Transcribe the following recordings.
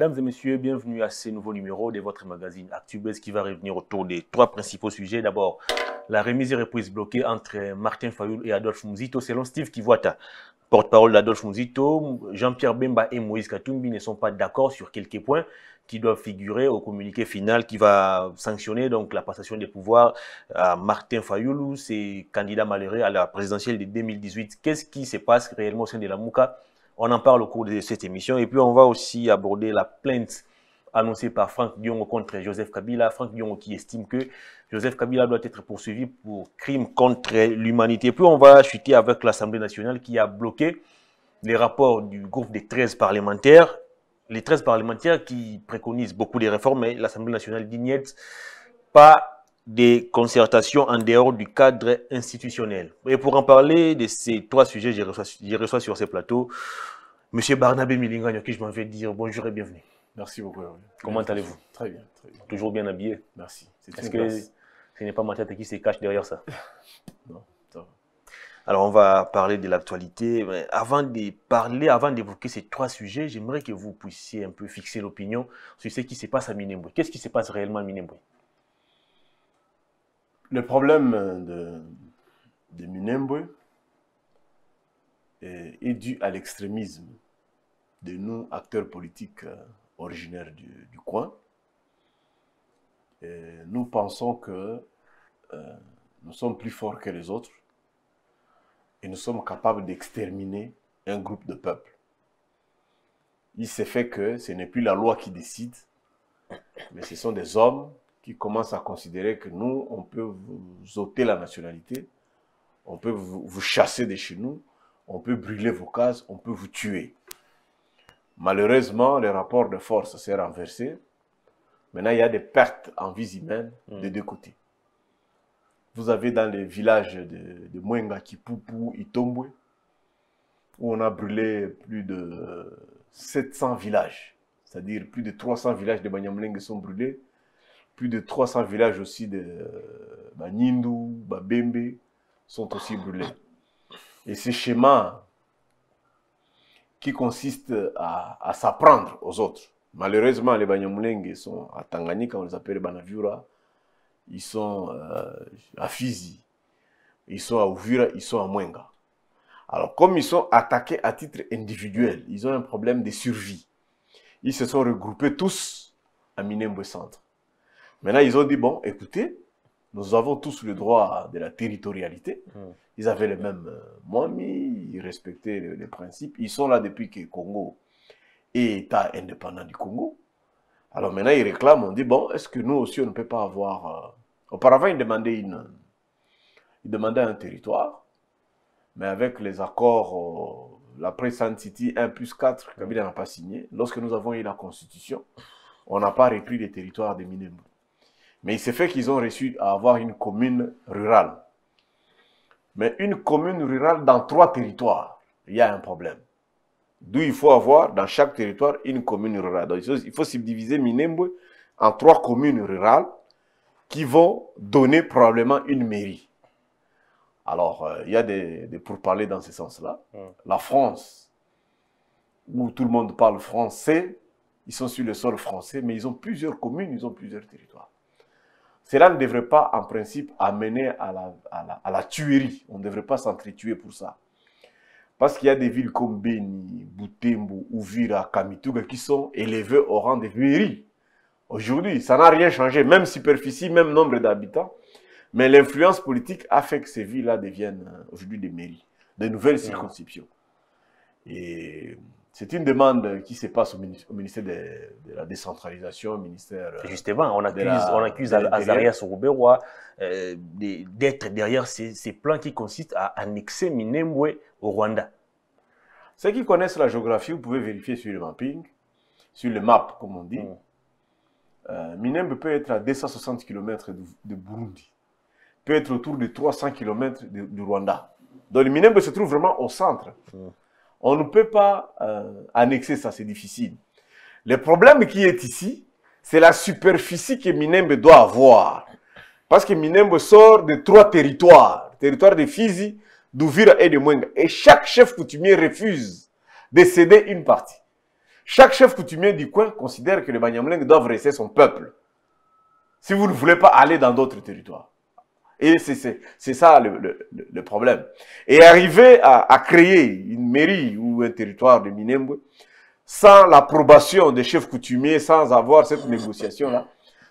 Mesdames et messieurs, bienvenue à ce nouveau numéro de votre magazine ActuBuzz qui va revenir autour des trois principaux sujets. D'abord, la remise et reprise bloquée entre Martin Fayoul et Adolphe Mouzito. selon Steve Kivuata. Porte-parole d'Adolphe Mouzito. Jean-Pierre Bemba et Moïse Katumbi ne sont pas d'accord sur quelques points qui doivent figurer au communiqué final qui va sanctionner donc la passation des pouvoirs à Martin Fayoul, ses candidats malheureux à la présidentielle de 2018. Qu'est-ce qui se passe réellement au sein de la MOUCA on en parle au cours de cette émission. Et puis, on va aussi aborder la plainte annoncée par Franck Diongo contre Joseph Kabila. Franck Diongo qui estime que Joseph Kabila doit être poursuivi pour crime contre l'humanité. Puis, on va chuter avec l'Assemblée nationale qui a bloqué les rapports du groupe des 13 parlementaires. Les 13 parlementaires qui préconisent beaucoup de réformes, mais l'Assemblée nationale dit pas des concertations en dehors du cadre institutionnel. Et pour en parler de ces trois sujets, je reçois, sur ces plateaux M. Barnabé Milingan, à qui je m'en vais dire bonjour et bienvenue. Merci beaucoup. Comment allez-vous très bien, Toujours bien habillé Merci. C'est Est-ce que ce n'est pas ma tête qui se cache derrière ça Non, Alors, on va parler de l'actualité. Avant de parler, avant d'évoquer ces trois sujets, j'aimerais que vous puissiez un peu fixer l'opinion sur ce qui se passe à Minembwe. Qu'est-ce qui se passe réellement à Minembwe le problème de, de Minembwe est, dû à l'extrémisme de nous, acteurs politiques euh, originaires du, coin. nous pensons que euh, nous sommes plus forts que les autres et nous sommes capables d'exterminer un groupe de peuples. Il s'est fait que ce n'est plus la loi qui décide, mais ce sont des hommes qui commencent à considérer que nous, on peut vous ôter la nationalité, on peut vous, chasser de chez nous, on peut brûler vos cases, on peut vous tuer. Malheureusement, le rapport de force s'est renversé. Maintenant, il y a des pertes en vie humaine de des mm. deux côtés. Vous avez dans les villages de, de Mwenga, Kipupu, Itombwe, où on a brûlé plus de 700 villages, c'est-à-dire plus de 300 villages de Banyamlingue sont brûlés, plus de 300 villages aussi de Banindu, bah, Bembe sont aussi brûlés. Et ces schémas qui consiste à, s'apprendre aux autres. Malheureusement, les Banyamulenge sont à Tanganyika, on les appelle Banavura, ils sont euh, à Fizi, ils sont à Ouvira, ils sont à Mwenga. Alors, comme ils sont attaqués à titre individuel, ils ont un problème de survie. Ils se sont regroupés tous à Minembo Centre. Maintenant, ils ont dit, bon, écoutez, nous avons tous le droit de la territorialité. Hmm. Ils avaient le même euh, ils respectaient les, principes. Ils sont là depuis que Congo est État indépendant du Congo. Alors maintenant, ils réclament, on dit, bon, est-ce que nous aussi, on ne peut pas avoir... Euh, auparavant, ils demandaient, une... ils demandaient un territoire, mais avec les accords, euh, la Present City 1 plus 4, Kabila n'a pas signé. Lorsque nous avons eu la Constitution, on n'a pas repris les territoires de Minembou. Mais il s'est fait qu'ils ont réussi à avoir une commune rurale. Mais une commune rurale dans trois territoires, il y a un problème. D'où il faut avoir dans chaque territoire une commune rurale. il faut subdiviser Minembwe en trois communes rurales qui vont donner probablement une mairie. Alors, euh, il y a des, des pourparlers dans ce sens-là. La France, où tout le monde parle français, ils sont sur le sol français, mais ils ont plusieurs communes, ils ont plusieurs territoires. Cela ne devrait pas, en principe, amener à la, à la, tuerie. On ne devrait pas s'entretuer pour ça. Parce qu'il y a des villes comme Beni, Boutembo, Ouvira, Kamituga qui sont élevées au rang des mairies. Aujourd'hui, ça n'a rien changé, même superficie, même nombre d'habitants. Mais l'influence politique a fait que ces villes-là deviennent euh, aujourd'hui des mairies, de nouvelles mmh. circonscriptions. Et c'est une demande qui se passe au ministère de, la décentralisation, au ministère. Euh, Justement, on accuse, on accuse Azaria euh, d'être derrière ces, plans qui consistent à annexer Minemwe au Rwanda. Ceux qui connaissent la géographie, vous pouvez vérifier sur le mapping, sur le map, comme on dit. Mm. Euh, peut être à 260 km de, Burundi, peut être autour de 300 km du Rwanda. Donc Minembe se trouve vraiment au centre. Mm. On ne peut pas euh, annexer ça, c'est difficile. Le problème qui est ici, c'est la superficie que Minembe doit avoir. Parce que Minembe sort de trois territoires. Territoire de Fizi, d'Ouvira et de Mwenga. Et chaque chef coutumier refuse de céder une partie. Chaque chef coutumier du coin considère que les Banyamling doivent rester son peuple. Si vous ne voulez pas aller dans d'autres territoires. Et c'est ça le, problème. Et arriver à, créer une mairie ou un territoire de Minembwe sans l'approbation des chefs coutumiers, sans avoir cette négociation-là,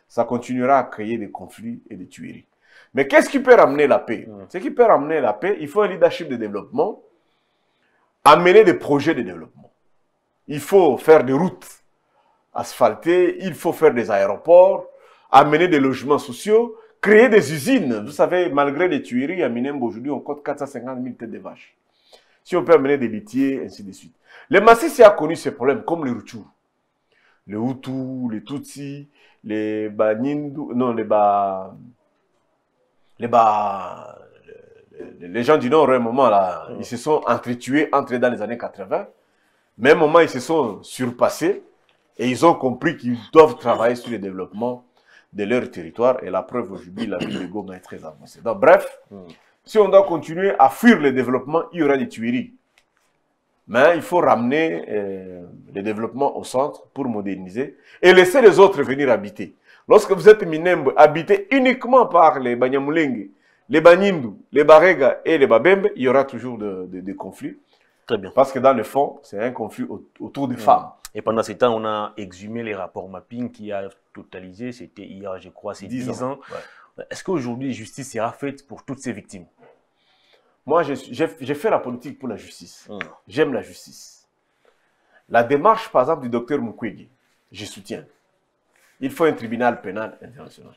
ça continuera à créer des conflits et des tueries. Mais qu'est-ce qui peut ramener la paix Ce qui peut ramener la paix, il faut un leadership de développement, amener des projets de développement. Il faut faire des routes asphaltées, il faut faire des aéroports, amener des logements sociaux, créer des usines. Vous savez, malgré les tueries à Minembo, aujourd'hui, on compte 450 000 têtes de vaches. Si on peut amener des litiers, ainsi de suite. Les Massissi a connu ces problèmes, comme les Ruchou, les Hutus, les Tutsis, les Banindu, non, les Ba. Les Ba. Les gens du Nord, à un moment, là, ils se sont entretués, entrés dans les années 80. Mais à un moment, ils se sont surpassés et ils ont compris qu'ils doivent travailler sur le développement de leur territoire. Et la preuve aujourd'hui, la ville de Goma est très avancée. Donc, bref, si on doit continuer à fuir le développement, il y aura des tueries. Mais il faut ramener euh, le développement au centre pour moderniser et laisser les autres venir habiter. Lorsque vous êtes Minembe, habité uniquement par les Banyamulenge, les Banyindu, les Barega et les Babembe, il y aura toujours des conflits. Très bien. Parce que dans le fond, c'est un conflit autour des mmh. femmes. Et pendant ces temps, on a exhumé les rapports mapping qui a totalisé, c'était hier, je crois, c'est 10, ans. Est-ce qu'aujourd'hui, justice sera faite pour toutes ces victimes Moi, j'ai fait la politique pour la justice. Hmm. J'aime la justice. La démarche, par exemple, du docteur Mukwege, je soutiens. Il faut un tribunal pénal international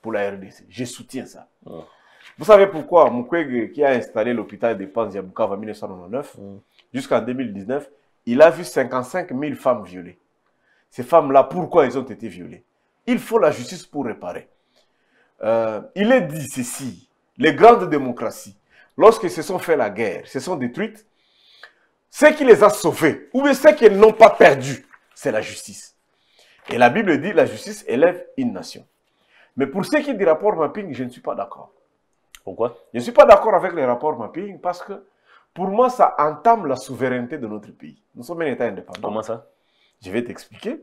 pour la RDC. Je soutiens ça. Hmm. Vous savez pourquoi Mukwege, qui a installé l'hôpital de Panziabukava en 1999 hmm. jusqu'en 2019, il a vu 55 000 femmes violées. Ces femmes-là, pourquoi elles ont été violées Il faut la justice pour réparer. Euh, il est dit ceci, les grandes démocraties, lorsque se sont fait la guerre, se sont détruites, ce qui les a sauvées, ou ce qu'elles n'ont pas perdu, c'est la justice. Et la Bible dit, la justice élève une nation. Mais pour ce qui est du rapport mapping, je ne suis pas d'accord. Pourquoi Je ne suis pas d'accord avec le rapport mapping parce que pour moi, ça entame la souveraineté de notre pays. Nous sommes un État indépendant. Comment ça Je vais t'expliquer.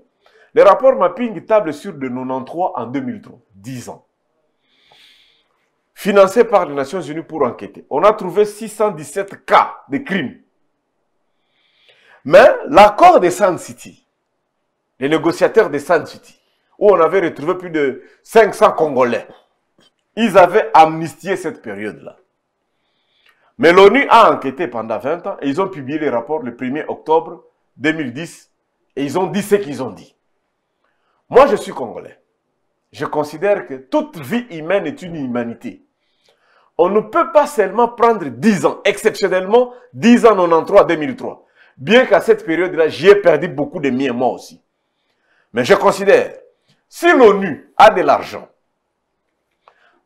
Le rapport mapping table sur de 93 en 2003, 10 ans. Financé par les Nations Unies pour enquêter. On a trouvé 617 cas de crimes. Mais l'accord de Sand City, les négociateurs de Sand City, où on avait retrouvé plus de 500 Congolais, ils avaient amnistié cette période-là. Mais l'ONU a enquêté pendant 20 ans et ils ont publié les rapports le 1er octobre 2010 et ils ont dit ce qu'ils ont dit. Moi, je suis congolais. Je considère que toute vie humaine est une humanité. On ne peut pas seulement prendre 10 ans, exceptionnellement 10 ans 93 2003. Bien qu'à cette période-là, j'ai perdu beaucoup de miens, moi aussi. Mais je considère, si l'ONU a de l'argent,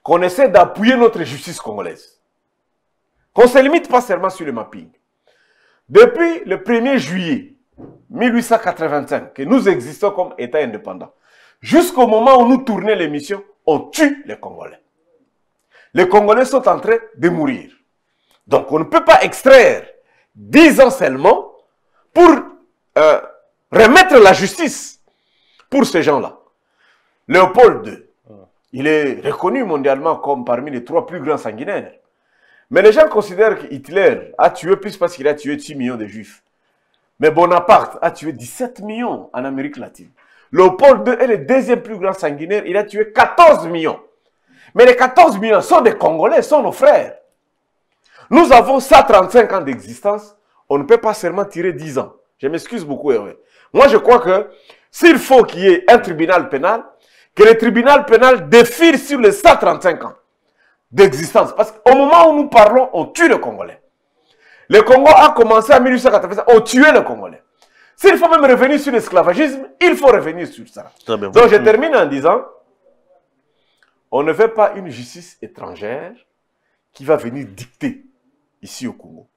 qu'on essaie d'appuyer notre justice congolaise, on ne se limite pas seulement sur le mapping. Depuis le 1er juillet 1885, que nous existons comme État indépendant, jusqu'au moment où nous tournons l'émission, on tue les Congolais. Les Congolais sont en train de mourir. Donc on ne peut pas extraire 10 ans seulement pour euh, remettre la justice pour ces gens-là. Léopold II, il est reconnu mondialement comme parmi les trois plus grands sanguinaires. Mais les gens considèrent qu'Hitler a tué plus parce qu'il a tué 6 millions de juifs. Mais Bonaparte a tué 17 millions en Amérique latine. Léopold II est le deuxième plus grand sanguinaire. Il a tué 14 millions. Mais les 14 millions sont des Congolais, sont nos frères. Nous avons 135 ans d'existence. On ne peut pas seulement tirer 10 ans. Je m'excuse beaucoup, Hervé. Moi, je crois que s'il faut qu'il y ait un tribunal pénal, que le tribunal pénal défile sur les 135 ans d'existence. Parce qu'au moment où nous parlons, on tue le Congolais. Le Congo a commencé en 1887, on tuait le Congolais. S'il faut même revenir sur l'esclavagisme, il faut revenir sur ça. Ah, ben Donc je termine en disant, on ne veut pas une justice étrangère qui va venir dicter ici au Congo.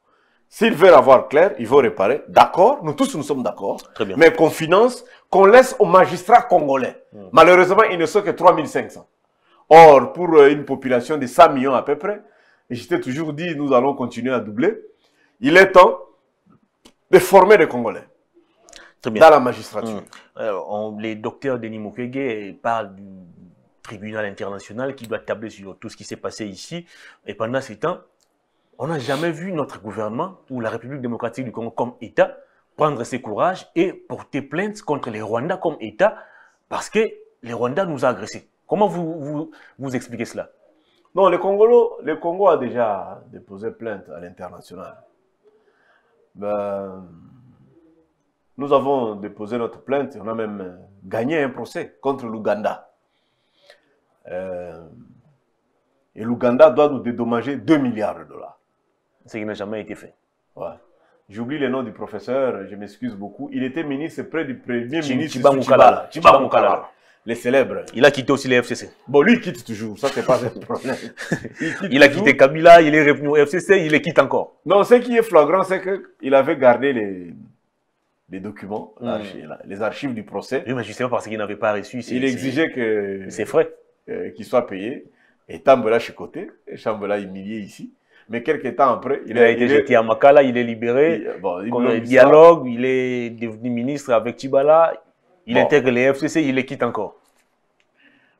S'ils veulent avoir clair, ils vont réparer. D'accord, nous tous nous sommes d'accord. Mais qu'on finance, qu'on laisse aux magistrats congolais. Hmm. Malheureusement, ils ne sont que 3500. Or, pour euh, une population de 100 millions à peu près, je t'ai toujours dit, nous allons continuer à doubler, il est temps de former les Congolais. Dans la magistrature. Hum. les docteurs Denis Mukwege parlent du tribunal international qui doit tabler sur tout ce qui s'est passé ici. Et pendant ces temps, on n'a jamais vu notre gouvernement ou la République démocratique du Congo comme État prendre ses courage et porter plainte contre les Rwandais comme État parce que les Rwandais nous ont agressés. Comment vous, expliquez cela Non, le le Congo a déjà déposé plainte à l'international. Ben, nous avons déposé notre plainte, on a même gagné un procès contre l'Ouganda. Euh, et l'Ouganda doit nous dédommager 2 milliards de dollars. Ce qui n'a jamais été fait. J'oublie le nom du professeur, je m'excuse beaucoup. Il était ministre près du premier ministre Chibamukala les célèbres. Il a quitté aussi les FCC. Bon, lui, il quitte toujours. Ça, c'est pas un problème. Il, a quitté Kabila, il est revenu au FCC, il les quitte encore. Non, ce qui est flagrant, c'est qu'il avait gardé les, les documents, hmm. les archives du procès. Oui, mais justement parce qu'il n'avait pas reçu. Il exigeait que. C'est frais. Euh, qu'il soit payé. Et Tambela côté et est humilié ici. Mais quelques temps après, il, a, été jeté à Makala, il est libéré. Il, bon, dialogue, il est devenu ministre avec Tibala. Il intègre les FCC, il les quitte encore.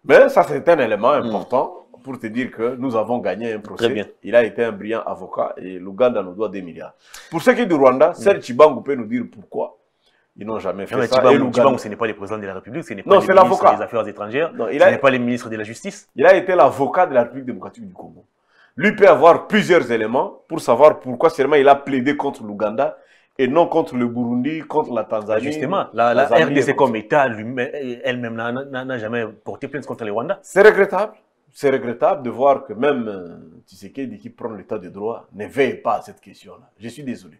Mais ça, c'est un élément hmm. important pour te dire que nous avons gagné un procès. Il a été un brillant avocat et l'Ouganda nous doit des milliards. Pour ce qui est du Rwanda, hmm. Serge peut nous dire pourquoi ils n'ont jamais fait ça. ce n'est pas le président de la République, ce n'est pas le ministre des Affaires étrangères, ce n'est pas le ministre de la Justice. Il a été l'avocat de la République démocratique du Congo. Lui peut avoir plusieurs éléments pour savoir pourquoi seulement il a plaidé contre l'Ouganda et non contre le Burundi, contre la Tanzanie. Bah, justement, la, RDC comme État elle-même n'a jamais porté plainte contre les Rwandais. C'est regrettable. C'est regrettable de voir que même euh, Tshisekedi, qui prend l'état de droit, ne veille pas à cette question-là. Je suis désolé.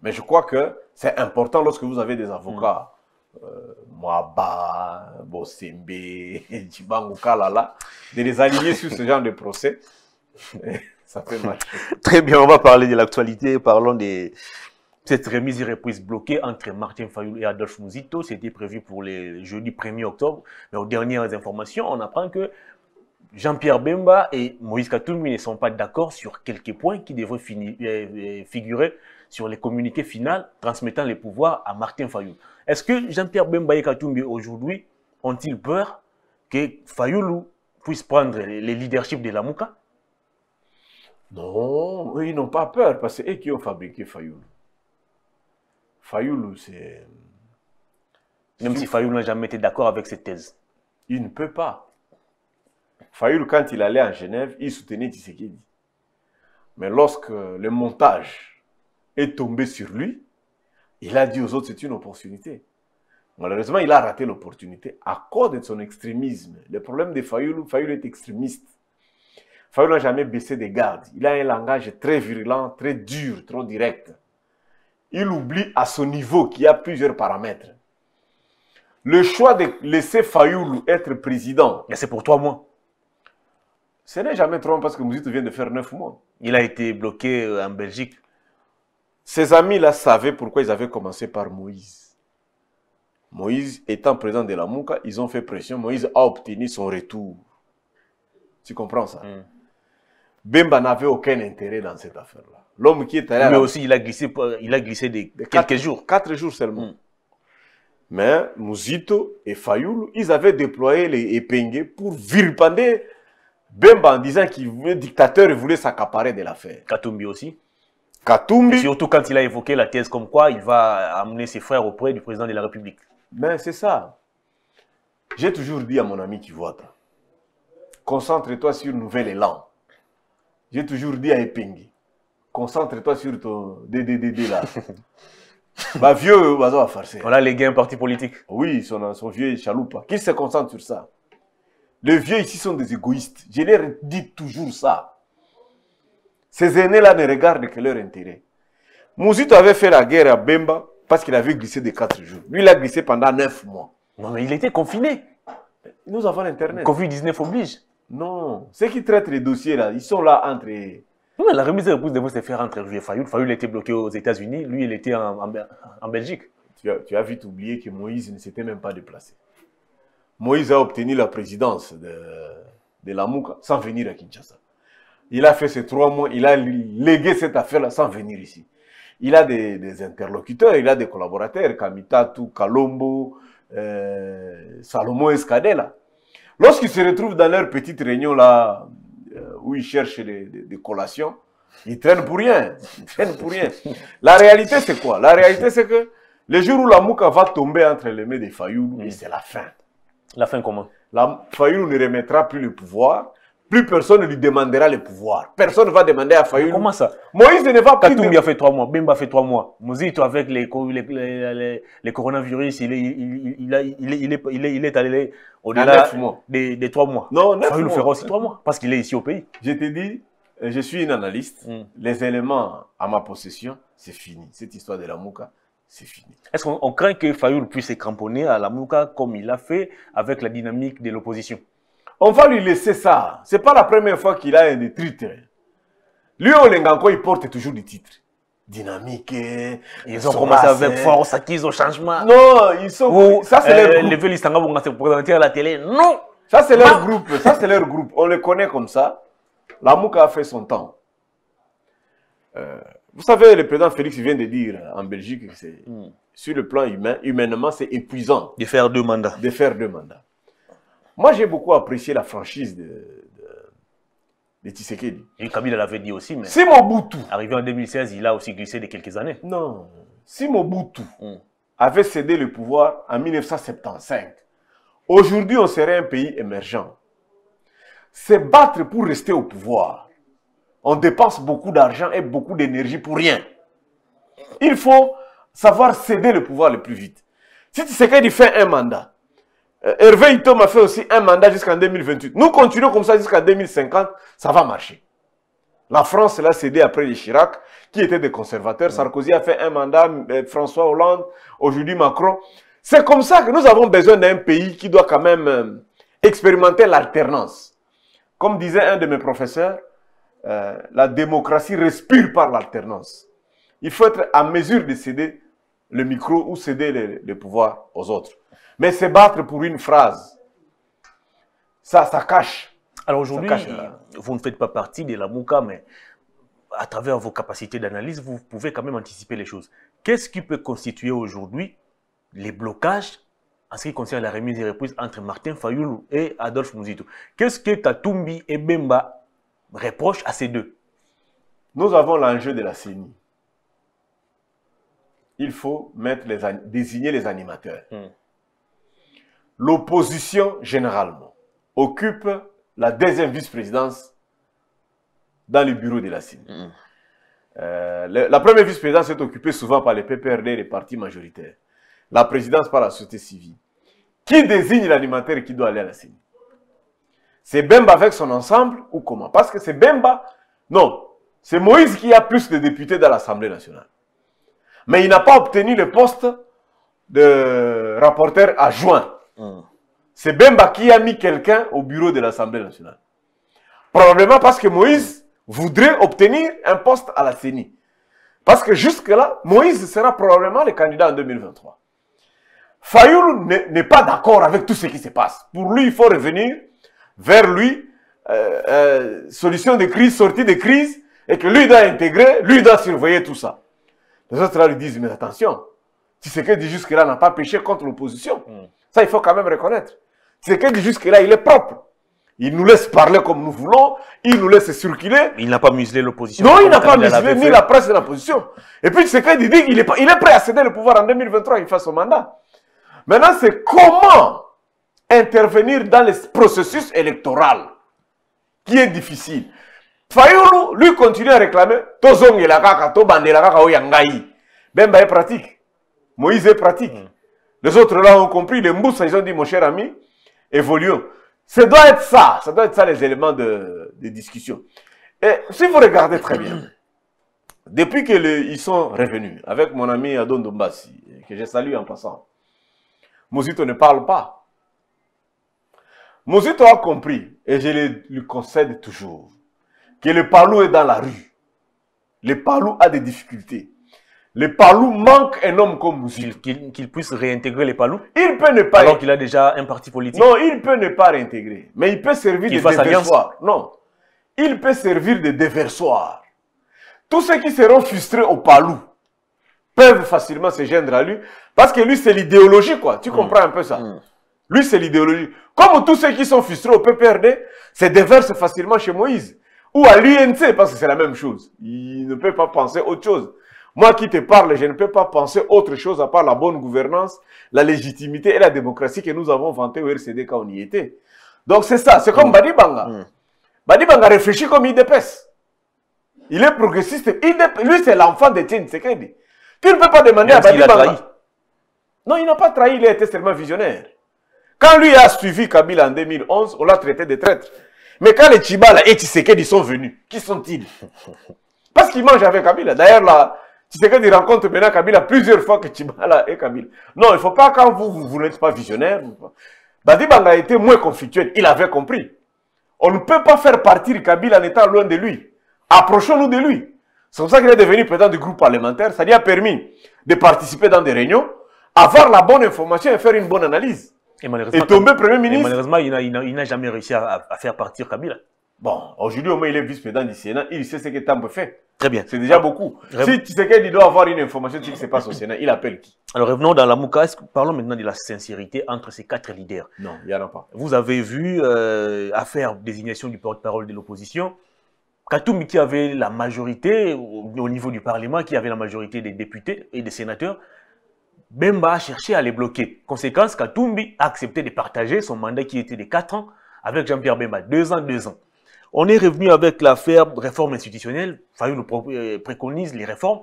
Mais je crois que c'est important lorsque vous avez des avocats, hmm. euh, Mwaba, Bossembe, Djibangu Kalala, de les aligner sur ce genre de procès. Ça fait Très bien, on va parler de l'actualité. Parlons des, cette remise est reprise bloquée entre Martin Fayoul et Adolphe Mouzito. C'était prévu pour le jeudi 1er octobre. Mais aux dernières informations, on apprend que Jean-Pierre Bemba et Moïse Katoumbi ne sont pas d'accord sur quelques points qui devraient euh, euh, figurer sur les communiqués finaux transmettant les pouvoirs à Martin Fayoul. Est-ce que Jean-Pierre Bemba et Katoumbi, aujourd'hui ont-ils peur que Fayoulou puisse prendre le leadership de la Mouka Non, ils n'ont pas peur parce que c'est qui ont fabriqué Fayoulou. Fayoul, c'est. Même si Fayoulou n'a jamais été d'accord avec cette thèse. Il ne peut pas. Fayoul, quand il allait à Genève, il soutenait Tshisekedi. Mais lorsque le montage est tombé sur lui, il a dit aux autres c'est une opportunité. Malheureusement, il a raté l'opportunité à cause de son extrémisme. Le problème de Fayoulou, Fayoul est extrémiste. Fayoul n'a jamais baissé des gardes. Il a un langage très virulent, très dur, trop direct il oublie à son niveau qu'il y a plusieurs paramètres. Le choix de laisser Fayoulou être président. Mais c'est pour toi, moi. Ce n'est jamais trop parce que moïse vient de faire neuf mois. Il a été bloqué euh, en Belgique. Ses amis-là savaient pourquoi ils avaient commencé par Moïse. Moïse étant président de la Mouka, ils ont fait pression. Moïse a obtenu son retour. Tu comprends ça mm. Bemba n'avait aucun intérêt dans cette affaire-là. L'homme qui est allé. Mais aussi, il a glissé, il a glissé de quelques jours. Quatre jours seulement. Mm. Mais Mouzito et Fayoul, ils avaient déployé les Epengé pour virpander Bemba en disant qu'il le dictateur et voulait s'accaparer de l'affaire. Katumbi aussi. Katumbi. surtout quand il a évoqué la thèse comme quoi il va amener ses frères auprès du président de la République. Mais c'est ça. J'ai toujours dit à mon ami qui concentre-toi sur nouvel élan. J'ai toujours dit à Epengé, Concentre-toi sur ton DDDD là. bah vieux, vas va farcer. On a les parti politique. Oui, son, son vieux chaloupa. Qui se concentre sur ça. Les vieux ici sont des égoïstes. Je leur dis toujours ça. Ces aînés-là ne regardent que leur intérêt. Mouzito avait fait la guerre à Bemba parce qu'il avait glissé de 4 jours. Lui, il a glissé pendant 9 mois. Non, mais il était confiné. Nous avons l'internet. Covid-19 oblige. Non. Ceux qui traitent les dossiers, là, ils sont là entre non, la remise de pouce devait se faire entre lui et Fayoul. Fayoul était bloqué aux États-Unis, lui, il était en, Belgique. Tu as, vite oublié que Moïse ne s'était même pas déplacé. Moïse a obtenu la présidence de, la Mouka sans venir à Kinshasa. Il a fait ces trois mois, il a légué cette affaire-là sans venir ici. Il a des, interlocuteurs, il a des collaborateurs, Kamitatu, Kalombo, euh, Salomon Escadella. Lorsqu'ils se retrouvent dans leur petite réunion là, euh, où ils cherchent des, collations, ils traînent pour rien. pour rien. La réalité, c'est quoi La réalité, c'est que le jour où la mouka va tomber entre les mains des Fayoulou, mm. c'est la fin. La fin comment la, Fayoulou ne remettra plus le pouvoir plus personne ne lui demandera le pouvoir. Personne ne va demander à Fayoul. Comment ça Moïse ne va pas. Katoumbi y a fait trois mois, Bimba fait trois mois. avec les, coronavirus, il est, allé au-delà des, trois mois. Non, fera aussi trois mois, parce qu'il est ici au pays. Je te dis, euh, je suis une analyste. Mm. Les éléments à ma possession, c'est fini. Cette histoire de la Mouka, c'est fini. Est-ce qu'on craint que Fayoul puisse se cramponner à la Mouka comme il l'a fait avec la dynamique de l'opposition on va lui laisser ça. Ce n'est pas la première fois qu'il a un titre. Hein. Lui, encore, il porte toujours des titres. Dynamique. Hein. Ils ont commencé avec force, acquise au changement. Non, ils sont. ça, c'est leur euh, groupe. Les se présenter à la télé. Non! Ça, c'est leur groupe. Ça, c'est leur groupe. On les connaît comme ça. La Mouka a fait son temps. Euh, vous savez, le président Félix vient de dire euh, en Belgique que c'est, hmm. sur le plan humain, humainement, c'est épuisant. De faire deux mandats. De faire deux mandats. Moi, j'ai beaucoup apprécié la franchise de, de, de Tshisekedi. Et l'avait dit aussi, mais... Si Mobutu... Arrivé en 2016, il a aussi glissé de quelques années. Non. Si Mobutu hmm. avait cédé le pouvoir en 1975, aujourd'hui, on serait un pays émergent. Se battre pour rester au pouvoir, on dépense beaucoup d'argent et beaucoup d'énergie pour rien. Il faut savoir céder le pouvoir le plus vite. Si Tshisekedi fait un mandat, euh, Hervé Itom a fait aussi un mandat jusqu'en 2028. Nous continuons comme ça jusqu'en 2050, ça va marcher. La France l'a cédé après les Chirac, qui étaient des conservateurs. Sarkozy a fait un mandat, euh, François Hollande, aujourd'hui Macron. C'est comme ça que nous avons besoin d'un pays qui doit quand même euh, expérimenter l'alternance. Comme disait un de mes professeurs, la démocratie respire par l'alternance. Il faut être à mesure de céder le micro ou céder le pouvoir aux autres. Mais se battre pour une phrase, ça, ça cache. Alors aujourd'hui, euh, vous ne faites pas partie de la Mouka, mais à travers vos capacités d'analyse, vous pouvez quand même anticiper les choses. Qu'est-ce qui peut constituer aujourd'hui les blocages en ce qui concerne la remise et reprise entre Martin Fayoulou et Adolphe Mouzito Qu'est-ce que Katumbi et Bemba reprochent à ces deux Nous avons l'enjeu de la CENI. Il faut mettre les, désigner les animateurs. Hmm l'opposition généralement occupe la deuxième vice-présidence dans le bureau de la CIN. Mm. Euh, la première vice-présidence est occupée souvent par les PPRD les partis majoritaires. La présidence par la société civile. Qui désigne l'animateur qui doit aller à la CIN C'est Bemba avec son ensemble ou comment Parce que c'est Bemba... Non, c'est Moïse qui a plus de députés dans l'Assemblée nationale. Mais il n'a pas obtenu le poste de rapporteur adjoint. C'est Bemba qui a mis quelqu'un au bureau de l'Assemblée nationale. Probablement parce que Moïse voudrait obtenir un poste à la CENI. Parce que jusque-là, Moïse sera probablement le candidat en 2023. Fayoul n'est pas d'accord avec tout ce qui se passe. Pour lui, il faut revenir vers lui, euh, euh, solution de crise, sortie de crise, et que lui doit intégrer, lui doit surveiller tout ça. Les autres là lui disent, mais attention, tu sais que jusque-là n'a pas péché contre l'opposition. Hmm. Ça, il faut quand même reconnaître. C'est que jusque-là, il est propre. Il nous laisse parler comme nous voulons, il nous laisse circuler. Il n'a pas muselé l'opposition. Non, il n'a pas muselé ni la presse ni l'opposition. Et puis, c'est qu'il dit qu'il est, il est prêt à céder le pouvoir en 2023, il fait son mandat. Maintenant, c'est comment intervenir dans le processus électoral qui est difficile. Fayoulou, lui, continue à réclamer Tozong Bemba est pratique. Moïse est pratique. Hmm. Les autres là ont compris, les Moussa, ils ont dit, mon cher ami, évoluons. Ça doit être ça, ça doit être ça les éléments de, discussion. Et si vous regardez très bien, depuis qu'ils sont revenus, avec mon ami Adon Dombassi, que je salue en passant, Mouzito ne parle pas. Mouzito a compris, et je le, lui concède toujours, que le palou est dans la rue. Le palou a des difficultés. Les palous manquent un homme comme vous. Qu'il puisse réintégrer les palous Il peut ne pas. Alors qu'il a déjà un parti politique. Non, il peut ne pas réintégrer. Mais il peut servir de déversoir. Non. Il peut servir de déversoir. Tous ceux qui seront frustrés au Palou peuvent facilement se gendre à lui. Parce que lui, c'est l'idéologie, quoi. Tu hmm. comprends un peu ça hmm. Lui, c'est l'idéologie. Comme tous ceux qui sont frustrés au PPRD, se déversent facilement chez Moïse. Ou à l'UNC, parce que c'est la même chose. Il ne peut pas penser autre chose. Moi qui te parle, je ne peux pas penser autre chose à part la bonne gouvernance, la légitimité et la démocratie que nous avons vanté au RCD quand on y était. Donc c'est ça, c'est comme Badibanga. Mm. Badi Banga. Mm. Badi Banga réfléchit comme IDPS. Il est progressiste. Lui, c'est l'enfant d'Étienne Tsekedi. Tu ne peux pas demander à Badi Banga. Non, il n'a pas trahi, il été extrêmement visionnaire. Quand lui a suivi Kabila en 2011, on l'a traité de traître. Mais quand les Chibala et Tshisekedi sont venus, qui sont-ils Parce qu'ils mangent avec Kabila. D'ailleurs, là... Tu sais tu rencontres maintenant Kabila plusieurs fois que Chibala et Kabila. Non, il ne faut pas, quand vous, vous, n'êtes pas visionnaire, Badi a été moins conflictuel, il avait compris. On ne peut pas faire partir Kabila en étant loin de lui. Approchons-nous de lui. C'est comme ça qu'il est devenu président du groupe parlementaire. Ça lui a permis de participer dans des réunions, avoir la bonne information et faire une bonne analyse. Et, tomber Premier ministre. malheureusement, il n'a jamais réussi à faire partir Kabila. Bon, aujourd'hui, au moins, il est vice-président du Sénat. Il sait ce que Tambe fait. Très bien. C'est déjà ah, beaucoup. Si tu sais qu'il doit avoir une information sur ce qui se passe au Sénat, il appelle qui Alors, revenons dans la Mouka. Parlons maintenant de la sincérité entre ces quatre leaders. Non, il n'y en a pas. Vous avez vu, euh, affaire désignation du porte-parole de l'opposition, Katumbi qui avait la majorité au, niveau du Parlement, qui avait la majorité des députés et des sénateurs, Bemba a cherché à les bloquer. Conséquence, Katumbi a accepté de partager son mandat qui était de 4 ans avec Jean-Pierre Bemba, Deux ans, deux ans. On est revenu avec l'affaire réforme institutionnelle. Fayou nous euh, préconise les réformes.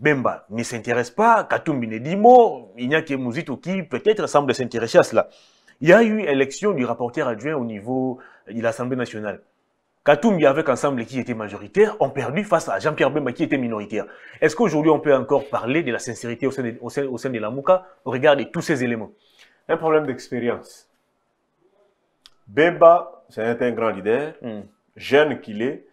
Bemba ne s'intéresse pas. Katumbi ne dit mot. Il qui peut-être semble s'intéresser à cela. Il y a eu élection du rapporteur adjoint au niveau euh, de l'Assemblée nationale. Katumbi avec Ensemble qui était majoritaire ont perdu face à Jean-Pierre Bemba qui était minoritaire. Est-ce qu'aujourd'hui on peut encore parler de la sincérité au sein de, au de la Mouka au regard de tous ces éléments Un problème d'expérience. Bemba, c'est un grand leader, hmm. jeune qu'il est,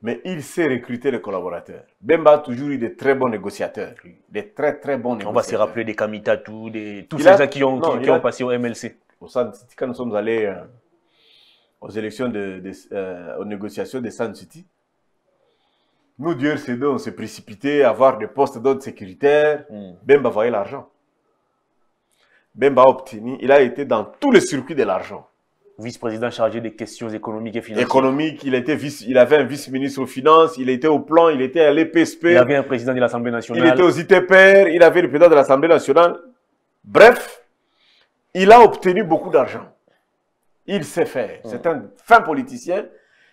mais il sait recruter les collaborateurs. Bemba a toujours eu des très bons négociateurs, des très très bons On va se rappeler des Kamita, tous les qui ont, passé au MLC. Au San City, quand nous sommes allés euh, aux élections, euh, aux négociations de San City, nous, Dieu, c'est on s'est précipité à avoir des postes d'autres sécuritaire. Hmm. Bemba voyait l'argent. Bemba a obtenu, il a été dans tous les circuits de l'argent vice-président chargé des questions économiques et financières. Économique, il était il avait un vice-ministre aux finances, il était au plan, il était à l'EPSP. Il avait un président de l'Assemblée nationale. Il était aux ITPR, il avait le président de l'Assemblée nationale. Bref, il a obtenu beaucoup d'argent. Il sait faire. C'est un fin politicien.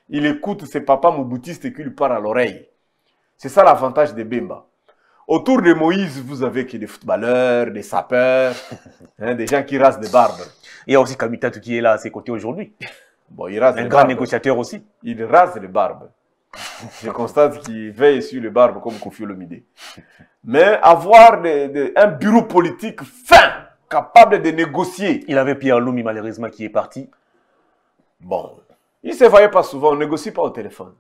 Il écoute ses papas mouboutistes qui lui parlent à l'oreille. C'est ça l'avantage de Bemba. Autour de Moïse, vous avez des footballeurs, des sapeurs, hein, des gens qui rasent des barbes. Il y a aussi Kamitatou qui est là à ses côtés aujourd'hui. Bon, il rase Un grand négociateur aussi. Il rase les barbes. Je constate qu'il veille sur les barbes comme Kofi Olomide. Mais avoir un bureau politique fin, capable de négocier. Il avait Pierre Lumi malheureusement qui est parti. Bon, il ne se voyait pas souvent, on ne négocie pas au téléphone.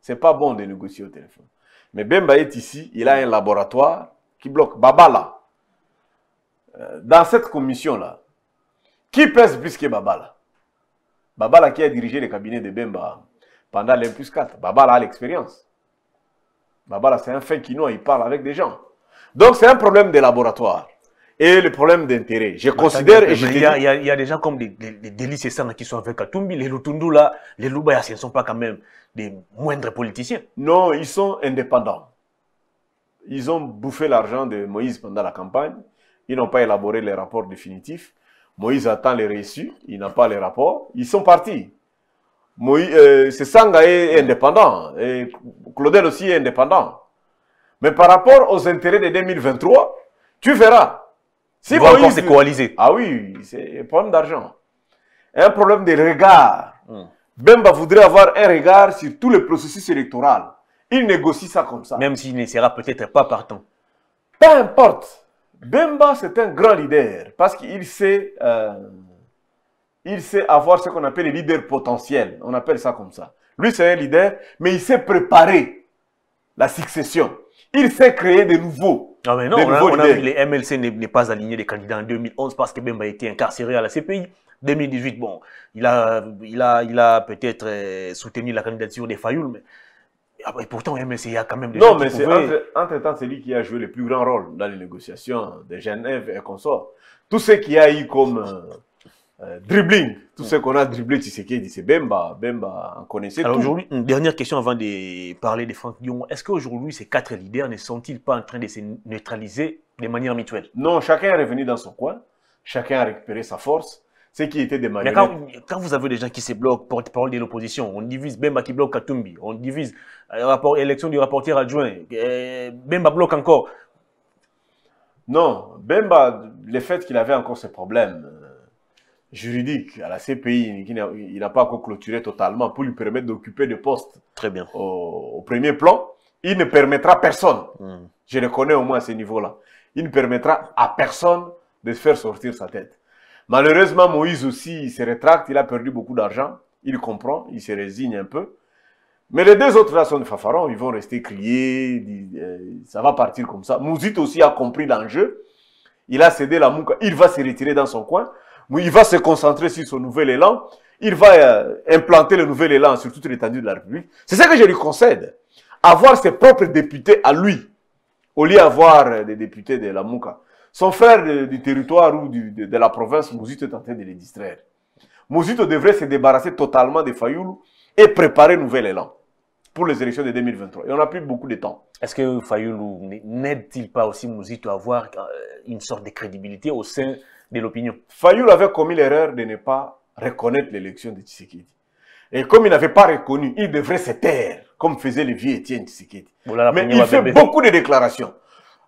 C'est pas bon de négocier au téléphone. Mais Bemba est ici, il a un laboratoire qui bloque. Babala, euh, dans cette commission-là, qui pèse plus que Babala Babala qui a dirigé le cabinet de Bemba pendant l'1 plus 4. Babala a l'expérience. Babala, c'est un fin quinoa, il parle avec des gens. Donc, c'est un problème de laboratoire et le problème d'intérêt. Je bah, considère... Il y, Il y, a des gens comme des lycéens qui sont avec Katumbi, les Lutundu là, les Luba, ce ne sont pas quand même des moindres politiciens. Non, ils sont indépendants. Ils ont bouffé l'argent de Moïse pendant la campagne. Ils n'ont pas élaboré les rapports définitifs. Moïse attend les reçus. Il n'a pas les rapports. Ils sont partis. Moïse, euh, Sanga est indépendant. Claudel aussi est indépendant. Mais par rapport aux intérêts de 2023, tu verras. Si vous Moïse... encore se Ah oui, c'est un problème d'argent. Un problème de regard. Hum. Bemba voudrait avoir un regard sur tout le processus électoral. Il négocie ça comme ça. Même s'il ne sera peut-être pas partant. Peu importe. Bemba, c'est un grand leader parce qu'il sait, euh, il sait avoir ce qu'on appelle les leaders potentiels. On appelle ça comme ça. Lui, c'est un leader, mais il sait préparer la succession. Il sait créer de nouveaux. Non, mais non, on a, on a, les MLC n'est pas aligné des candidats en 2011 parce que Bemba a été incarcéré à la CPI. 2018, bon, il a, il a, il a peut-être euh, soutenu la candidature des Fayoul, mais pourtant, hein, il y a quand même des Non, mais c'est entre-temps, c'est lui qui a joué le plus grand rôle dans les négociations de Genève et consorts. Tout ce qu'il y a eu comme euh, euh, dribbling, tout ce qu'on a dribblé, Tshisekedi, c'est Bemba. Bemba on connaissait Alors aujourd'hui, une dernière question avant de parler de Franck Est-ce qu'aujourd'hui, ces quatre leaders ne sont-ils pas en train de se neutraliser de manière mutuelle Non, chacun est revenu dans son coin. Chacun a récupéré sa force ce qui était des Mais quand, vous avez des gens qui se bloquent, porte-parole de l'opposition, on divise Bemba qui bloque Katumbi, on divise euh, l'élection du rapporteur adjoint, euh, Bemba bloque encore. Non, Bemba, le fait qu'il avait encore ce problèmes euh, Juridique à la CPI, il n'a pas encore clôturé totalement pour lui permettre d'occuper des postes Très bien. Au, premier plan, il ne permettra personne, hmm. je le connais au moins à ce niveau-là, il ne permettra à personne de se faire sortir sa tête. Malheureusement, Moïse aussi, il se rétracte, il a perdu beaucoup d'argent, il comprend, il se résigne un peu. Mais les deux autres nations de Fafaron, ils vont rester criés, euh, ça va partir comme ça. Mouzit aussi a compris l'enjeu, il a cédé la mouka, il va se retirer dans son coin, il va se concentrer sur son nouvel élan, il va euh, implanter le nouvel élan sur toute l'étendue de la République. C'est ça que je lui concède, avoir ses propres députés à lui, au lieu d'avoir euh, des députés de la mouka. Son frère du territoire ou de, la province, Mouzito, est en train de les distraire. Mouzito devrait se débarrasser totalement de Fayoulou et préparer un nouvel élan pour les élections de 2023. Et on n'a plus beaucoup de temps. Est-ce que Fayoulou n'aide-t-il pas aussi Mouzito à avoir euh, une sorte de crédibilité au sein de l'opinion Fayoulou avait commis l'erreur de ne pas reconnaître l'élection de Tshisekedi. Et comme il n'avait pas reconnu, il devrait se taire, comme faisait le vieux Étienne Tshisekedi. Mais il fait beaucoup de déclarations.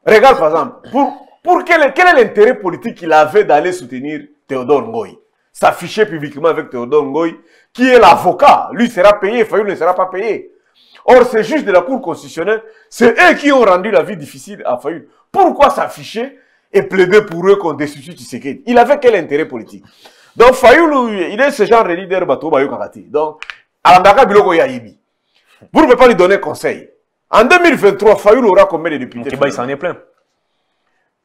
Regarde par exemple, pour pour quel, est l'intérêt politique qu'il avait d'aller soutenir Théodore Ngoy S'afficher publiquement avec Théodore Ngoy, qui est l'avocat. Lui sera payé, Fayou ne sera pas payé. Or, ces juges de la Cour constitutionnelle, c'est eux qui ont rendu la vie difficile à Fayou. Pourquoi s'afficher et plaider pour eux qu'on destitue Tshisekedi Il avait quel intérêt politique Donc, Fayou, il est ce genre de leader Bato Bayou Kakati. Donc, Alandaka Biloko Vous ne pouvez pas lui donner conseil. En 2023, Fayoul aura combien de députés il s'en est plein.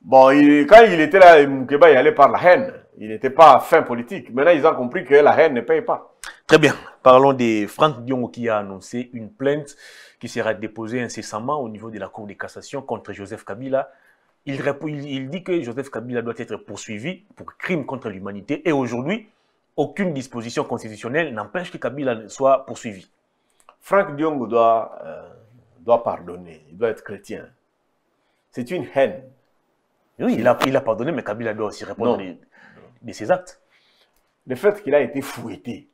Bon, quand il était là, il allait par la haine. Il n'était pas fin politique. Maintenant, ils ont compris que la haine ne paye pas. Très bien. Parlons de Franck Diongo qui a annoncé une plainte qui sera déposée incessamment au niveau de la Cour de cassation contre Joseph Kabila. Il, il dit que Joseph Kabila doit être poursuivi pour crime contre l'humanité. Et aujourd'hui, aucune disposition constitutionnelle n'empêche que Kabila soit poursuivi. Franck Diongo doit, euh, doit pardonner, il doit être chrétien. C'est une haine oui. Il a, pardonné, mais Kabila doit aussi répondre de, ses actes. Le fait qu'il a été fouetté,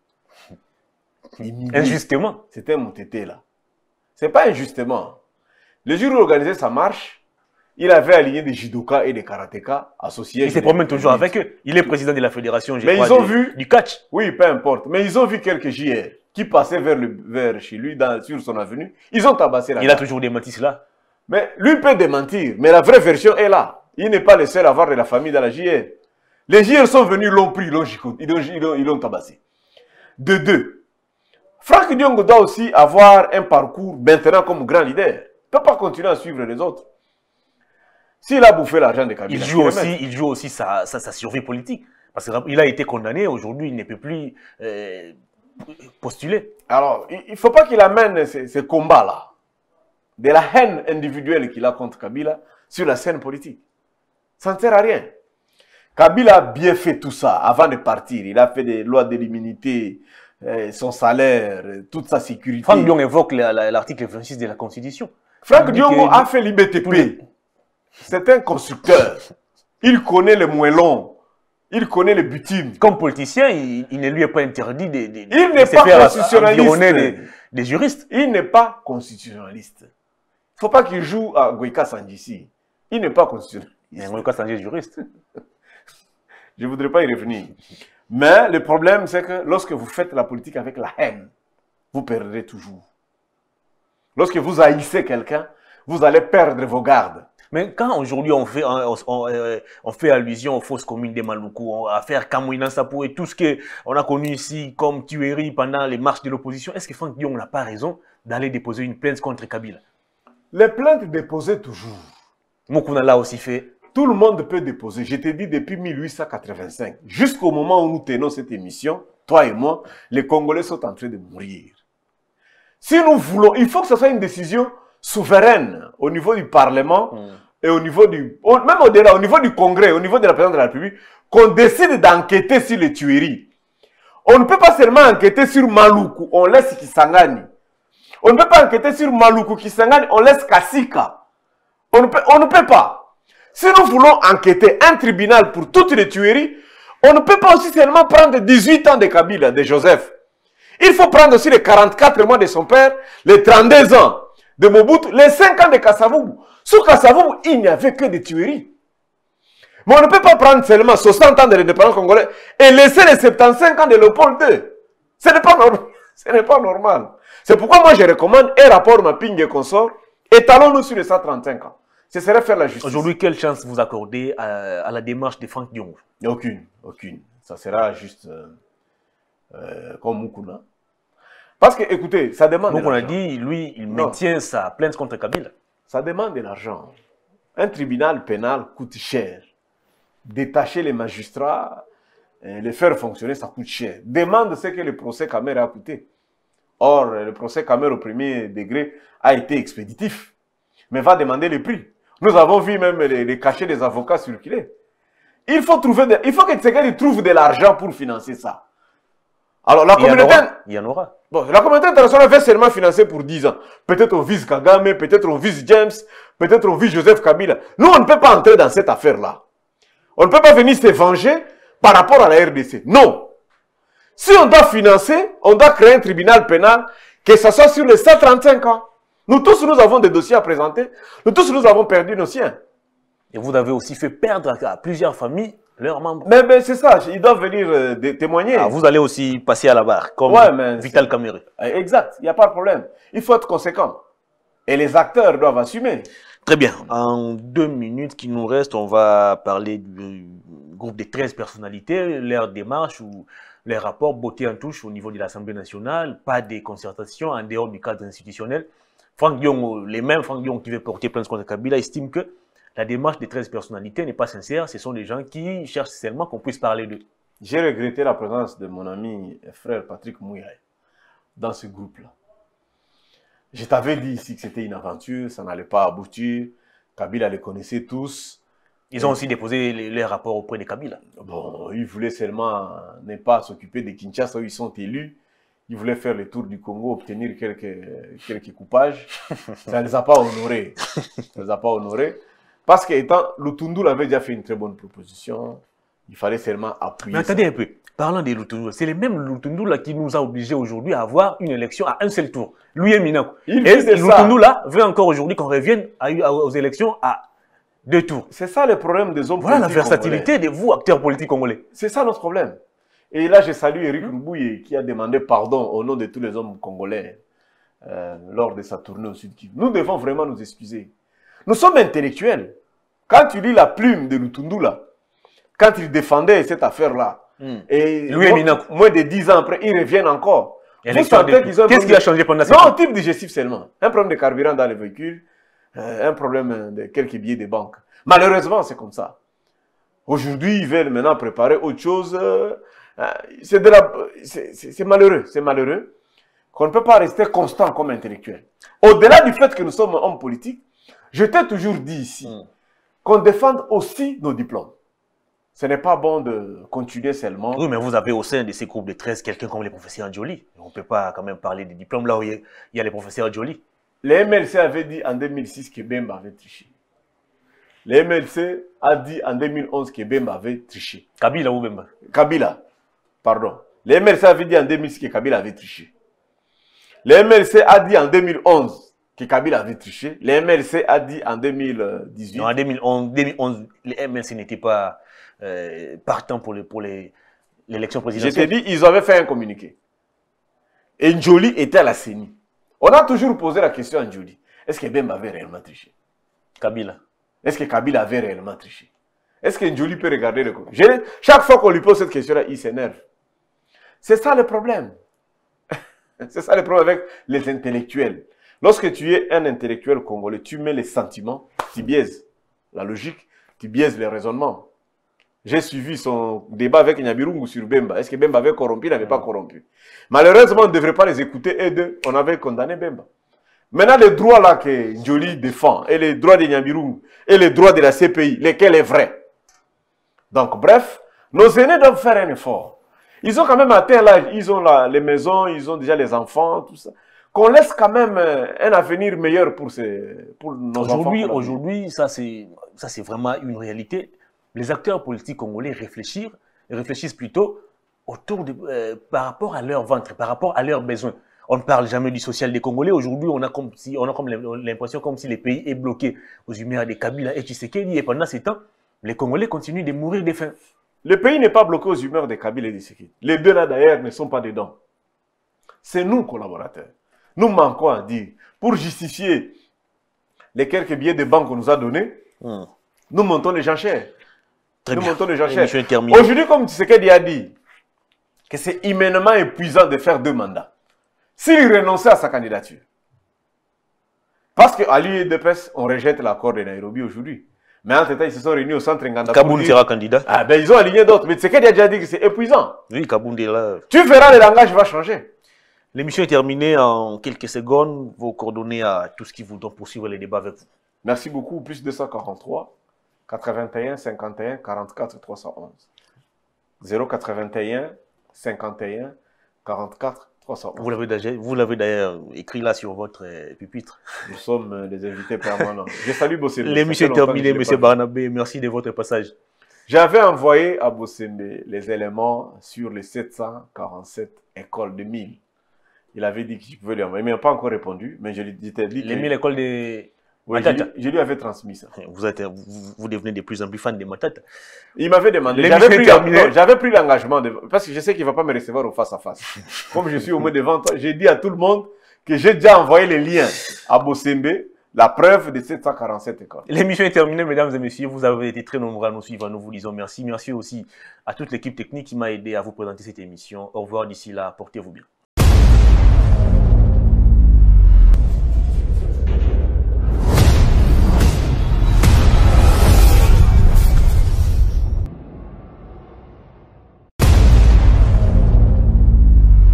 injustement, c'était mon tété là. C'est pas injustement. Le jour où il organisait sa marche, il avait aligné des judokas et des karatékas associés. Il se promène toujours avec eux. Il est président de la fédération, je Mais ils ont vu, du catch. Oui, peu importe. Mais ils ont vu quelques JR qui passaient vers, le, chez lui, sur son avenue. Ils ont tabassé la Il a toujours des cela. là. Mais lui peut démentir, mais la vraie version est là. Il n'est pas le seul à avoir de la famille dans la JR. Les JR sont venus, l'ont pris, ils l'ont tabassé. De deux, Franck Diongo doit aussi avoir un parcours maintenant comme grand leader. Il ne peut pas continuer à suivre les autres. S'il a bouffé l'argent de Kabila, il joue aussi, il joue aussi sa, survie politique. Parce qu'il a été condamné, aujourd'hui il ne peut plus euh, postuler. Alors, il ne faut pas qu'il amène ce combat là de la haine individuelle qu'il a contre Kabila, sur la scène politique. Ça ne sert à rien. Kabila a bien fait tout ça avant de partir. Il a fait des lois de l'immunité, euh, son salaire, euh, toute sa sécurité. Franck Dion évoque l'article 26 de la Constitution. Franck Dion a fait l'IBTP. C'est un constructeur. Il connaît le moellons. Il connaît les butines. Comme politicien, il, ne lui est pas interdit de, il pas constitutionnaliste. Des, des, juristes. Il n'est pas constitutionnaliste. Il ne faut pas qu'il joue à Goïka Sandici. Il n'est pas constitutionnaliste cas juriste. Je ne voudrais pas y revenir. Mais le problème, c'est que lorsque vous faites la politique avec la haine, vous perdrez toujours. Lorsque vous haïssez quelqu'un, vous allez perdre vos gardes. Mais quand aujourd'hui on fait, on, euh, fait allusion aux fausses communes des Maloukou, à faire Kamouinan et tout ce qu'on a connu ici comme tuerie pendant les marches de l'opposition, est-ce que Franck Dion n'a pas raison d'aller déposer une plainte contre Kabila Les plaintes déposées toujours. Moukouna aussi fait tout le monde peut déposer. Je te dis depuis 1885, jusqu'au moment où nous tenons cette émission, toi et moi, les Congolais sont en train de mourir. Si nous voulons, il faut que ce soit une décision souveraine au niveau du Parlement mm. et au niveau du... même au, au niveau du Congrès, au niveau de la présidence de la République, qu'on décide d'enquêter sur les tueries. On ne peut pas seulement enquêter sur Maloukou, on laisse Kisangani. On ne peut pas enquêter sur Maloukou, Kisangani, on laisse Kassika. On ne peut, on ne peut pas. Si nous voulons enquêter un tribunal pour toutes les tueries, on ne peut pas aussi seulement prendre 18 ans de Kabila, de Joseph. Il faut prendre aussi les 44 mois de son père, les 32 ans de Mobutu, les 5 ans de Kassavoubou. Sous Kassavoubou, il n'y avait que des tueries. Mais on ne peut pas prendre seulement 60 ans de l'indépendance congolaise et laisser les 75 ans de Léopold II. Ce n'est pas normal. C'est pourquoi moi je recommande un rapport mapping et consort. Étalons-nous sur les 135 ans. Ce serait faire la justice. Aujourd'hui, quelle chance vous accordez à, la démarche de Franck Dion Aucune, aucune. Ça sera juste euh, euh, comme Moukouna. Parce que, écoutez, ça demande. Donc, on a dit, lui, il maintient sa plainte contre Kabila. Ça demande de l'argent. Un tribunal pénal coûte cher. Détacher les magistrats, euh, les faire fonctionner, ça coûte cher. Demande ce que le procès Kamer a coûté. Or, le procès Kamer au premier degré a été expéditif, mais va demander le prix. Nous avons vu même les, cachets des avocats circuler. Il faut trouver, il faut que quelqu'un trouve de l'argent pour financer ça. Alors la communauté, il y en aura. Bon, la communauté internationale veut seulement financer pour 10 ans. Peut-être on vise Kagame, peut-être on vise James, peut-être on vise Joseph Kabila. Nous, on ne peut pas entrer dans cette affaire-là. On ne peut pas venir se venger par rapport à la RDC. Non. Si on doit financer, on doit créer un tribunal pénal, que ce soit sur les 135 ans. Nous tous, nous avons des dossiers à présenter. Nous tous, nous avons perdu nos siens. Et vous avez aussi fait perdre à plusieurs familles leurs membres. Mais, c'est ça, ils doivent venir euh, témoigner. Ah, vous allez aussi passer à la barre, comme Vital Kamere. Eh, exact, il n'y a pas de problème. Il faut être conséquent. Et les acteurs doivent assumer. Très bien. En deux minutes qui nous restent, on va parler du euh, groupe des 13 personnalités, leur démarche ou les rapports beauté en touche au niveau de l'Assemblée nationale, pas des concertations en dehors du cadre institutionnel. Franck les mêmes Franck Dion qui veut porter plainte contre Kabila estiment que la démarche des 13 personnalités n'est pas sincère. Ce sont des gens qui cherchent seulement qu'on puisse parler d'eux. J'ai regretté la présence de mon ami et frère Patrick Mouyaï dans ce groupe-là. Je t'avais dit ici que c'était une aventure, ça n'allait pas aboutir. Kabila les connaissait tous. Ils ont aussi déposé les, rapport rapports auprès de Kabila. Bon, ils voulaient seulement ne pas s'occuper de Kinshasa où ils sont élus ils voulaient faire le tour du Congo, obtenir quelques, quelques coupages. Ça ne les a pas honorés. Ça les a pas honorés. Parce que étant, Lutundu l'avait déjà fait une très bonne proposition. Il fallait seulement appuyer. Mais attendez un peu. Parlant de Lutundu, c'est le même Lutundu là qui nous a obligés aujourd'hui à avoir une élection à un seul tour. Lui et Minako. et Lutundu là veut encore aujourd'hui qu'on revienne aux élections à deux tours. C'est ça le problème des hommes voilà Voilà la versatilité de vous, acteurs politiques congolais. C'est ça notre problème. Et là, je salue Eric Roubouye hmm. qui a demandé pardon au nom de tous les hommes congolais euh, lors de sa tournée au Sud-Kivu. Nous devons vraiment nous excuser. Nous sommes intellectuels. Quand tu lis la plume de Lutundula, quand il défendait cette affaire-là, hmm. et Lui moins, moins, de dix ans après, ils reviennent encore. Qu'est-ce qui a changé pendant cette Non, Non, type digestif seulement. Un problème de carburant dans les véhicules, euh, un problème de quelques billets de banque. Malheureusement, c'est comme ça. Aujourd'hui, ils veulent maintenant préparer autre chose. Euh, ah, c'est malheureux, c'est malheureux qu'on ne peut pas rester constant comme intellectuel. Au-delà du fait que nous sommes hommes politiques, je t'ai toujours dit ici hmm. qu'on défende aussi nos diplômes. Ce n'est pas bon de continuer seulement. Oui, mais vous avez au sein de ces groupes de 13 quelqu'un comme les professeurs Jolie. On ne peut pas quand même parler des diplômes là où il y, a les professeurs Jolie. Les MLC avait dit en 2006 que Bemba avait triché. Les MLC a dit en 2011 que Bemba avait triché. Kabila ou Bemba Kabila. Pardon. Le MRC avait dit en 2006 que Kabila avait triché. Le MLC a dit en 2011 que Kabila avait triché. Le MLC a dit en 2018. Euh, non, en 2011, 2011 le MRC n'était pas euh, partant pour l'élection les, pour les, présidentielle. Je t'ai dit, ils avaient fait un communiqué. Et Njoli était à la CENI. On a toujours posé la question à Njoli. Est-ce que Bemba avait réellement triché Kabila. Est-ce que Kabila avait réellement triché Est-ce que Njoli peut regarder le communiqué? Chaque fois qu'on lui pose cette question-là, il s'énerve. C'est ça le problème. C'est ça le problème avec les intellectuels. Lorsque tu es un intellectuel congolais, tu mets les sentiments, tu biaises la logique, tu biaises les raisonnements. J'ai suivi son débat avec Nyabirungu sur Bemba. Est-ce que Bemba avait corrompu Il n'avait pas corrompu. Malheureusement, on ne devrait pas les écouter et deux, on avait condamné Bemba. Maintenant, les droits là que Njoli défend, et les droits de Nyabirungu, et les droits de la CPI, lesquels est vrai. Donc, bref, nos aînés doivent faire un effort. Ils ont quand même atteint l'âge. Ils ont les maisons, ils ont déjà les enfants, tout ça. Qu'on laisse quand même euh, un avenir meilleur pour, ces, pour nos enfants. Aujourd'hui, ça c'est, ça vraiment une réalité. Les acteurs politiques congolais réfléchissent, réfléchissent plutôt autour de, euh, par rapport à leur ventre, par rapport à leurs besoins. On ne parle jamais du social des Congolais. Aujourd'hui, on a comme on a comme l'impression comme si le pays est bloqué aux humeurs des Kabila et Tshisekedi. Et pendant ces temps, les Congolais continuent de mourir de faim. Le pays n'est pas bloqué aux humeurs de Kabila et de Sikhi. Les deux là d'ailleurs ne sont pas dedans. C'est nous, collaborateurs. Nous manquons à dire, pour justifier les quelques billets de banque qu'on nous a donnés, hmm. nous montons les gens chers. nous montons les gens chers. Aujourd'hui, comme Tshisekedi a dit, que c'est humainement épuisant de faire deux mandats. S'il renonçait à sa candidature, parce qu'à presse e on rejette l'accord de Nairobi aujourd'hui. Mais en ils se sont réunis au centre Nganda. Kaboun sera candidat. Ah ben ils ont aligné d'autres. Mais y a déjà dit que c'est épuisant. Oui, Kaboun est là. Tu verras, le langage va changer. L'émission est terminée en quelques secondes. Vos coordonnées à tout ce qui vous donne pour les débats avec vous. Merci beaucoup. Plus 243 81 51 44 311. 081 51 44 vous l'avez d'ailleurs, écrit là sur votre euh, pupitre. Nous sommes euh, les invités permanents. Je salue Bossembe. L'émission est terminée, M. Barnabé. Merci de votre passage. J'avais envoyé à Bossembe les éléments sur les 747 écoles de 1000. Il avait dit que je pouvais envoyer, Il ne m'a pas encore répondu. Mais je lui ai dit, Les 1000 écoles de... Je, lui avais transmis ça. Vous, êtes, vous, devenez de plus en plus fan de ma Matata. Il m'avait demandé. J'avais pris l'engagement, parce que je sais qu'il ne va pas me recevoir au face-à-face. Comme je suis au moins devant toi, j'ai dit à tout le monde que j'ai déjà envoyé les liens à Bossembe, la preuve de 747 écoles. L'émission est terminée, mesdames et messieurs. Vous avez été très nombreux à nous suivre. Nous vous disons merci. Merci aussi à toute l'équipe technique qui m'a aidé à vous présenter cette émission. Au revoir d'ici là. Portez-vous bien.